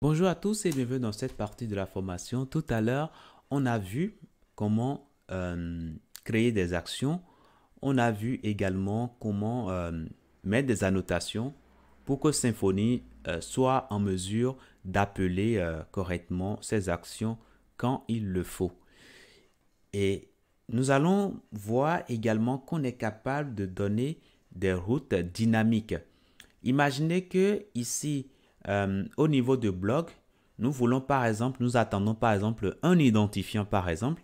Bonjour à tous et bienvenue dans cette partie de la formation. Tout à l'heure, on a vu comment euh, créer des actions. On a vu également comment euh, mettre des annotations pour que Symfony euh, soit en mesure d'appeler correctement ses actions quand il le faut. Et nous allons voir également qu'on est capable de donner des routes dynamiques. Imaginez que ici, euh, au niveau de blog, nous voulons par exemple, nous attendons par exemple un identifiant par exemple.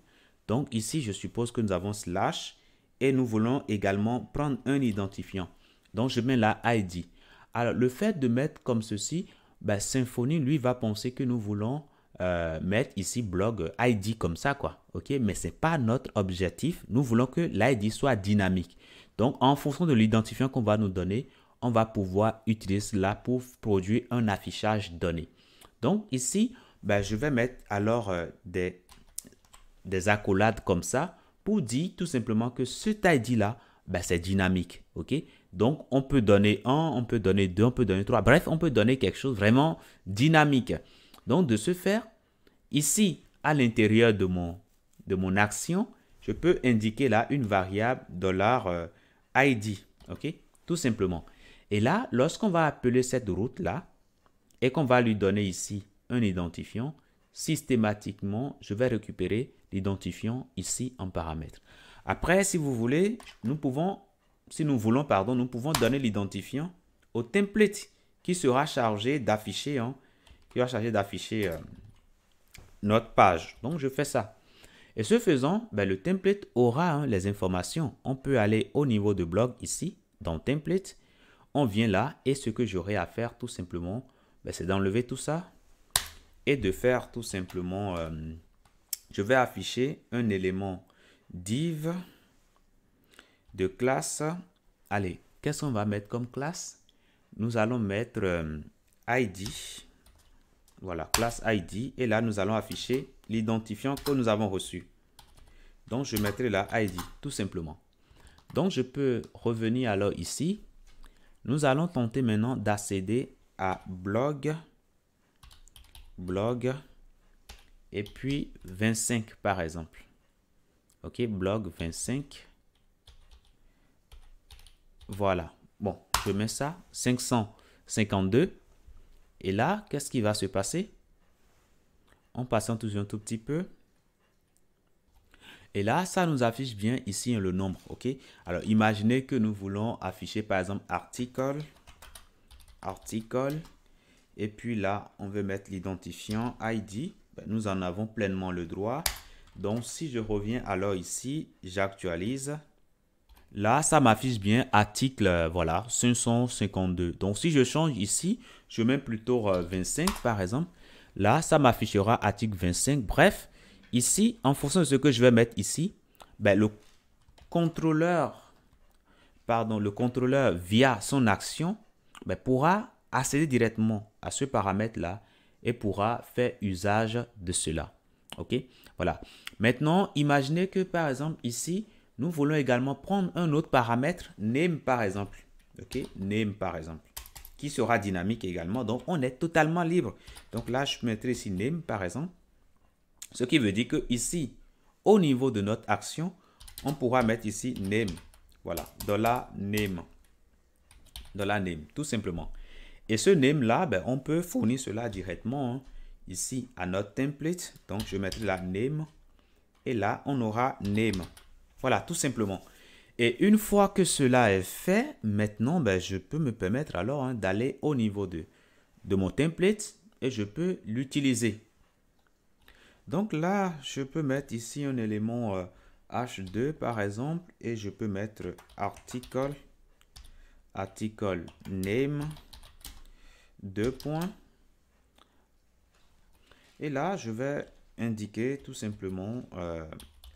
Donc ici, je suppose que nous avons slash et nous voulons également prendre un identifiant. Donc je mets la ID. Alors le fait de mettre comme ceci, ben, Symfony lui va penser que nous voulons euh, mettre ici blog ID comme ça quoi. OK, mais c'est pas notre objectif. Nous voulons que l'ID soit dynamique. Donc en fonction de l'identifiant qu'on va nous donner, on va pouvoir utiliser cela pour produire un affichage donné. Donc ici, ben, je vais mettre alors euh, des, des accolades comme ça pour dire tout simplement que ce ID-là, ben, c'est dynamique. ok Donc, on peut donner 1, on peut donner 2, on peut donner 3. Bref, on peut donner quelque chose vraiment dynamique. Donc, de ce faire, ici, à l'intérieur de mon, de mon action, je peux indiquer là une variable euh, $id. OK Tout simplement. Et là, lorsqu'on va appeler cette route-là et qu'on va lui donner ici un identifiant, systématiquement, je vais récupérer l'identifiant ici en paramètre. Après, si vous voulez, nous pouvons, si nous voulons, pardon, nous pouvons donner l'identifiant au template qui sera chargé d'afficher, qui va chargé d'afficher euh, notre page. Donc, je fais ça. Et ce faisant, ben, le template aura hein, les informations. On peut aller au niveau de blog ici, dans template, on vient là et ce que j'aurai à faire tout simplement, ben, c'est d'enlever tout ça et de faire tout simplement, euh, je vais afficher un élément div de classe. Allez, qu'est-ce qu'on va mettre comme classe Nous allons mettre euh, ID. Voilà, classe ID. Et là, nous allons afficher l'identifiant que nous avons reçu. Donc, je mettrai la ID, tout simplement. Donc, je peux revenir alors ici nous allons tenter maintenant d'accéder à blog, blog, et puis 25 par exemple. Ok, blog 25. Voilà. Bon, je mets ça, 552. Et là, qu'est-ce qui va se passer? En passant toujours un tout petit peu. Et là, ça nous affiche bien ici le nombre, ok Alors, imaginez que nous voulons afficher, par exemple, article, article, et puis là, on veut mettre l'identifiant ID. Ben, nous en avons pleinement le droit. Donc, si je reviens alors ici, j'actualise. Là, ça m'affiche bien article, euh, voilà, 552. Donc, si je change ici, je mets plutôt 25, euh, par exemple. Là, ça m'affichera article 25. Bref, Ici, en fonction de ce que je vais mettre ici, ben, le contrôleur, pardon, le contrôleur via son action, ben, pourra accéder directement à ce paramètre-là et pourra faire usage de cela. OK Voilà. Maintenant, imaginez que par exemple ici, nous voulons également prendre un autre paramètre, name par exemple. OK Name par exemple, qui sera dynamique également. Donc, on est totalement libre. Donc là, je mettrai ici name par exemple. Ce qui veut dire que ici, au niveau de notre action, on pourra mettre ici name. Voilà, dollar name. Dollar name, tout simplement. Et ce name là, ben, on peut fournir cela directement hein, ici à notre template. Donc, je mettre la name. Et là, on aura name. Voilà, tout simplement. Et une fois que cela est fait, maintenant, ben, je peux me permettre alors hein, d'aller au niveau de, de mon template et je peux l'utiliser. Donc là, je peux mettre ici un élément H2 euh, par exemple et je peux mettre article, article name, deux points. Et là, je vais indiquer tout simplement euh,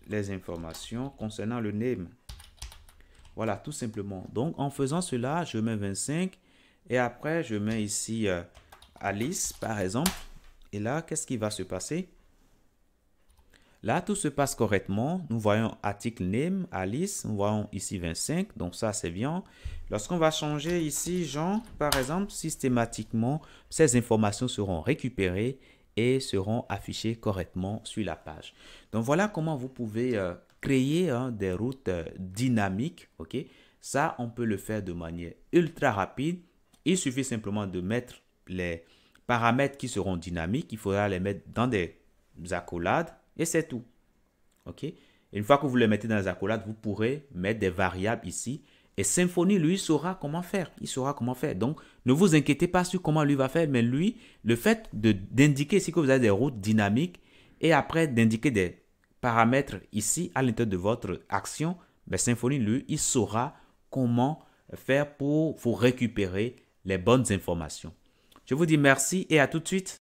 les informations concernant le name. Voilà, tout simplement. Donc, en faisant cela, je mets 25 et après, je mets ici euh, Alice, par exemple. Et là, qu'est-ce qui va se passer Là, tout se passe correctement. Nous voyons article name, Alice. Nous voyons ici 25. Donc, ça, c'est bien. Lorsqu'on va changer ici, Jean, par exemple, systématiquement, ces informations seront récupérées et seront affichées correctement sur la page. Donc, voilà comment vous pouvez euh, créer hein, des routes euh, dynamiques. OK? Ça, on peut le faire de manière ultra rapide. Il suffit simplement de mettre les paramètres qui seront dynamiques. Il faudra les mettre dans des accolades et c'est tout. OK Une fois que vous les mettez dans les accolades, vous pourrez mettre des variables ici. Et Symfony, lui, saura comment faire. Il saura comment faire. Donc, ne vous inquiétez pas sur comment lui va faire, mais lui, le fait d'indiquer ici que vous avez des routes dynamiques et après d'indiquer des paramètres ici à l'intérieur de votre action, mais ben, Symfony, lui, il saura comment faire pour vous récupérer les bonnes informations. Je vous dis merci et à tout de suite.